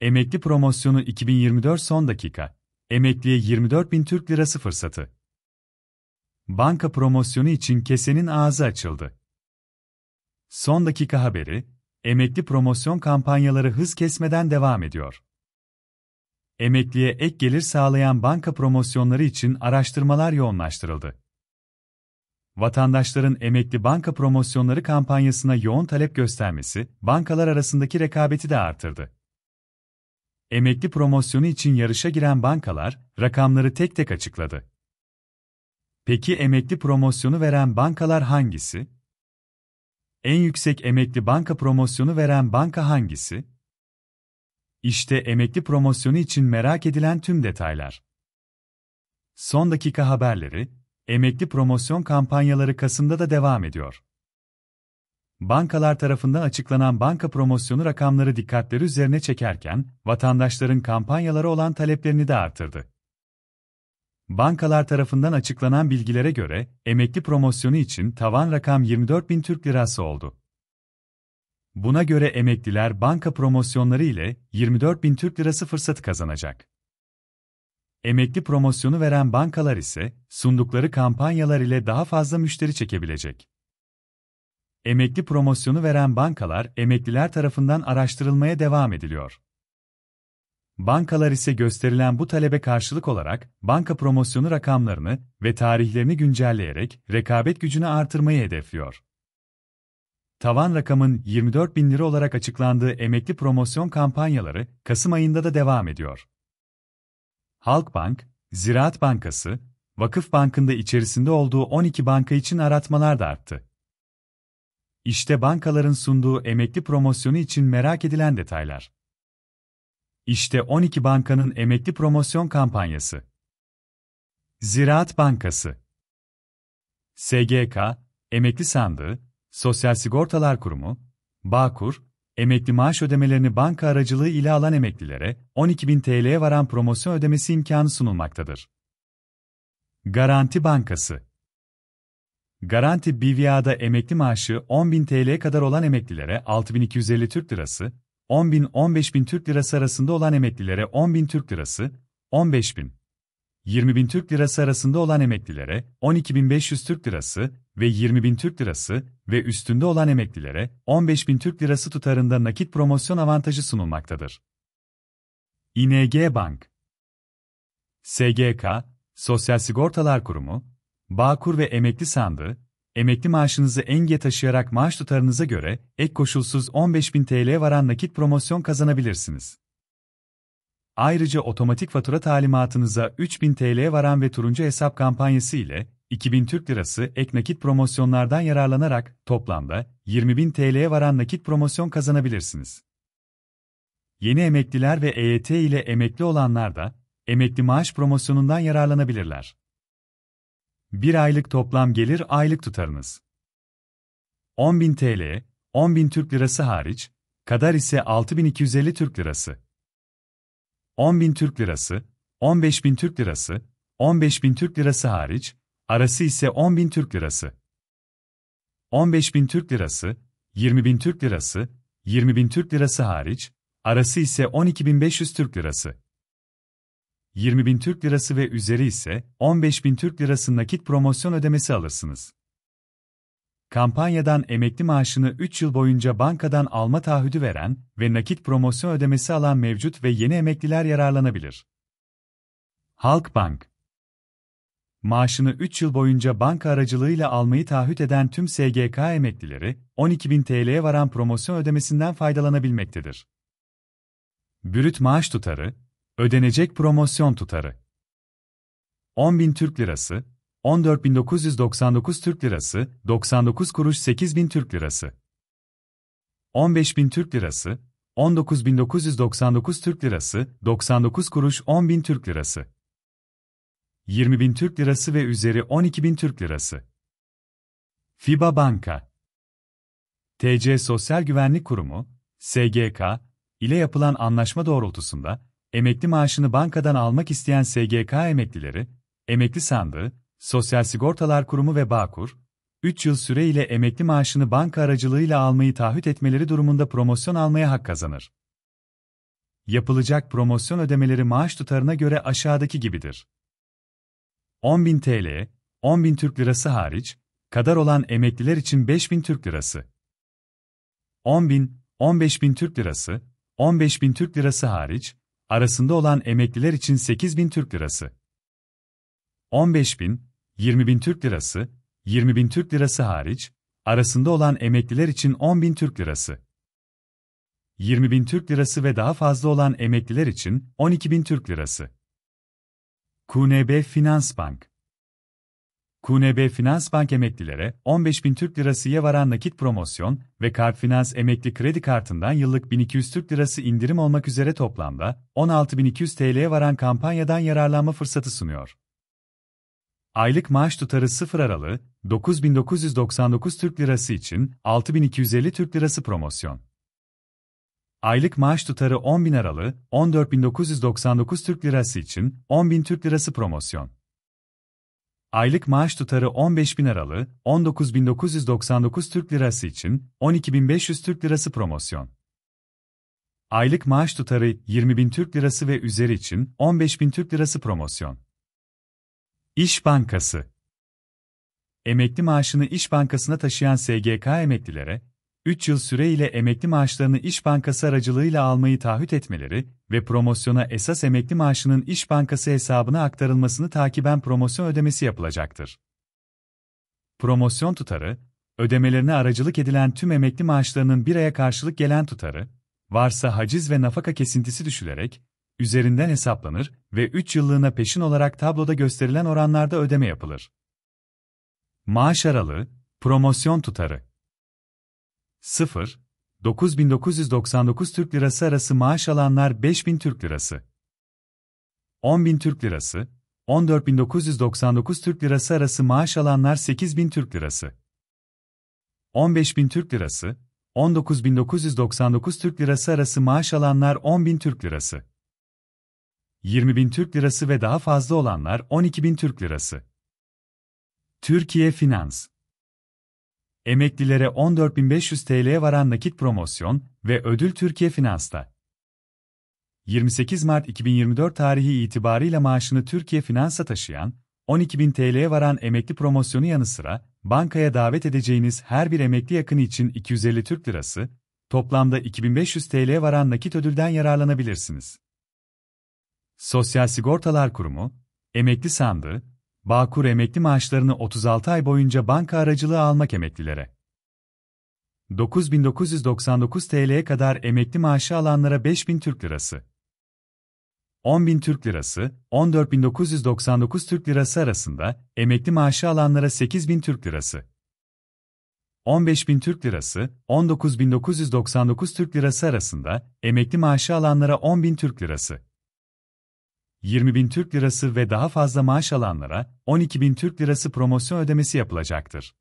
Emekli promosyonu 2024 son dakika. Emekliye 24 bin Türk Lirası fırsatı. Banka promosyonu için kesenin ağzı açıldı. Son dakika haberi, emekli promosyon kampanyaları hız kesmeden devam ediyor. Emekliye ek gelir sağlayan banka promosyonları için araştırmalar yoğunlaştırıldı. Vatandaşların emekli banka promosyonları kampanyasına yoğun talep göstermesi, bankalar arasındaki rekabeti de artırdı emekli promosyonu için yarışa giren bankalar rakamları tek tek açıkladı. Peki emekli promosyonu veren bankalar hangisi? En yüksek emekli banka promosyonu veren banka hangisi? İşte emekli promosyonu için merak edilen tüm detaylar. Son dakika haberleri, emekli promosyon kampanyaları Kasım'da da devam ediyor bankalar tarafından açıklanan banka promosyonu rakamları dikkatleri üzerine çekerken, vatandaşların kampanyalara olan taleplerini de artırdı. Bankalar tarafından açıklanan bilgilere göre, emekli promosyonu için tavan rakam 24 bin Türk lirası oldu. Buna göre emekliler banka promosyonları ile 24 bin Türk lirası fırsat kazanacak. Emekli promosyonu veren bankalar ise sundukları kampanyalar ile daha fazla müşteri çekebilecek. Emekli promosyonu veren bankalar emekliler tarafından araştırılmaya devam ediliyor. Bankalar ise gösterilen bu talebe karşılık olarak banka promosyonu rakamlarını ve tarihlerini güncelleyerek rekabet gücünü artırmayı hedefliyor. Tavan rakamın 24 bin lira olarak açıklandığı emekli promosyon kampanyaları Kasım ayında da devam ediyor. Halkbank, Ziraat Bankası, Vakıf Bank'ın da içerisinde olduğu 12 banka için aratmalar da arttı. İşte bankaların sunduğu emekli promosyonu için merak edilen detaylar. İşte 12 bankanın emekli promosyon kampanyası. Ziraat Bankası SGK, Emekli Sandığı, Sosyal Sigortalar Kurumu, Bağkur, emekli maaş ödemelerini banka aracılığı ile alan emeklilere 12.000 TL'ye varan promosyon ödemesi imkanı sunulmaktadır. Garanti Bankası Garanti BVA'da emekli maaşı 10.000 TL kadar olan emeklilere 6.250 Türk Lirası, 10.000-15.000 Türk Lirası arasında olan emeklilere 10.000 Türk Lirası, 15.000, 20.000 Türk Lirası arasında olan emeklilere 12.500 Türk Lirası ve 20.000 Türk Lirası ve üstünde olan emeklilere 15.000 Türk Lirası tutarında nakit promosyon avantajı sunulmaktadır. ING Bank SGK, Sosyal Sigortalar Kurumu, Bağkur ve emekli sandığı, emekli maaşınızı enge taşıyarak maaş tutarınıza göre ek koşulsuz 15.000 TL varan nakit promosyon kazanabilirsiniz. Ayrıca otomatik fatura talimatınıza 3000 TL varan ve turuncu hesap kampanyası ile 2000 Türk Lirası ek nakit promosyonlardan yararlanarak toplamda 20.000 TL varan nakit promosyon kazanabilirsiniz. Yeni emekliler ve EYT ile emekli olanlar da emekli maaş promosyonundan yararlanabilirler. 1 aylık toplam gelir aylık tutarınız. 10.000 TL, 10.000 Türk Lirası hariç, kadar ise 6250 Türk Lirası. 10.000 Türk Lirası, 15.000 Türk Lirası, 15.000 Türk Lirası hariç, arası ise 10.000 Türk Lirası. 15.000 Türk Lirası, 20.000 Türk Lirası, 20.000 Türk Lirası hariç, arası ise 12.500 Türk Lirası. 20 bin Türk Lirası ve üzeri ise 15 bin Türk Lirası nakit promosyon ödemesi alırsınız. Kampanyadan emekli maaşını 3 yıl boyunca bankadan alma taahhüdü veren ve nakit promosyon ödemesi alan mevcut ve yeni emekliler yararlanabilir. Halkbank Maaşını 3 yıl boyunca banka aracılığıyla almayı taahhüt eden tüm SGK emeklileri, 12.000 TL'ye varan promosyon ödemesinden faydalanabilmektedir. Brüt maaş tutarı, Ödenecek promosyon tutarı 10.000 Türk Lirası 14.999 Türk Lirası 99 kuruş 8.000 Türk Lirası 15.000 Türk Lirası 19.999 Türk Lirası 99 kuruş 10.000 Türk Lirası 20.000 Türk Lirası ve üzeri 12.000 Türk Lirası FIBA Banka TC Sosyal Güvenlik Kurumu SGK ile yapılan anlaşma doğrultusunda Emekli maaşını bankadan almak isteyen SGK emeklileri, emekli sandığı, Sosyal Sigortalar Kurumu ve Bağkur, 3 yıl süreyle emekli maaşını banka aracılığıyla almayı taahhüt etmeleri durumunda promosyon almaya hak kazanır. Yapılacak promosyon ödemeleri maaş tutarına göre aşağıdaki gibidir. 10.000 TL, 10.000 Türk Lirası hariç, kadar olan emekliler için 5.000 Türk Lirası. 10.000, 15.000 Türk Lirası, 15.000 Türk Lirası hariç, arasında olan emekliler için 8 bin Türk lirası, 15 bin, 20 bin Türk lirası, 20 bin Türk lirası hariç, arasında olan emekliler için 10 bin Türk lirası, 20 bin Türk lirası ve daha fazla olan emekliler için 12 bin Türk lirası. KNB Finans Bank QNB Finans Bank emeklilere 15 bin Türk lirasıya varan nakit promosyon ve Kart Finans emekli kredi kartından yıllık 1200 Türk lirası indirim olmak üzere toplamda 16.200 TL'ye varan kampanyadan yararlanma fırsatı sunuyor. Aylık maaş tutarı 0 aralığı 9999 Türk lirası için 6250 Türk lirası promosyon. Aylık maaş tutarı 10.000 aralığı 14999 Türk lirası için 10.000 Türk lirası promosyon. Aylık maaş tutarı 15 bin aralı, 19.999 Türk Lirası için 12.500 Türk Lirası promosyon. Aylık maaş tutarı 20 bin Türk Lirası ve üzeri için 15 bin Türk Lirası promosyon. İş Bankası Emekli maaşını İş Bankası'na taşıyan SGK emeklilere 3 yıl süreyle emekli maaşlarını İş Bankası aracılığıyla almayı taahhüt etmeleri ve promosyona esas emekli maaşının İş Bankası hesabına aktarılmasını takiben promosyon ödemesi yapılacaktır. Promosyon tutarı, ödemelerine aracılık edilen tüm emekli maaşlarının bir aya karşılık gelen tutarı, varsa haciz ve nafaka kesintisi düşülerek, üzerinden hesaplanır ve 3 yıllığına peşin olarak tabloda gösterilen oranlarda ödeme yapılır. Maaş aralığı, promosyon tutarı 0, 9999 Türk Lirası arası maaş alanlar 5000 Türk Lirası. 10000 Türk Lirası, 14999 Türk Lirası arası maaş alanlar 8000 Türk Lirası. 15000 Türk Lirası, 19999 Türk Lirası arası maaş alanlar 10000 Türk Lirası. 20000 Türk Lirası ve daha fazla olanlar 12000 Türk Lirası. Türkiye Finans emeklilere 14.500 TL'ye varan nakit promosyon ve ödül Türkiye Finans'ta. 28 Mart 2024 tarihi itibarıyla maaşını Türkiye Finans'a taşıyan, 12.000 TL'ye varan emekli promosyonu yanı sıra, bankaya davet edeceğiniz her bir emekli yakını için 250 Türk Lirası, toplamda 2500 TL'ye varan nakit ödülden yararlanabilirsiniz. Sosyal Sigortalar Kurumu, Emekli Sandığı, Bağkur emekli maaşlarını 36 ay boyunca banka aracılığı almak emeklilere. 9999 TL'ye kadar emekli maaşı alanlara 5000 Türk Lirası. 10.000 Türk Lirası, 14.999 Türk Lirası arasında, emekli maaşı alanlara 8.000 Türk Lirası. 15.000 Türk Lirası, 19.999 Türk Lirası arasında, emekli maaşı alanlara 10.000 Türk Lirası. 20 bin Türk lirası ve daha fazla maaş alanlara 12 bin Türk lirası promosyon ödemesi yapılacaktır.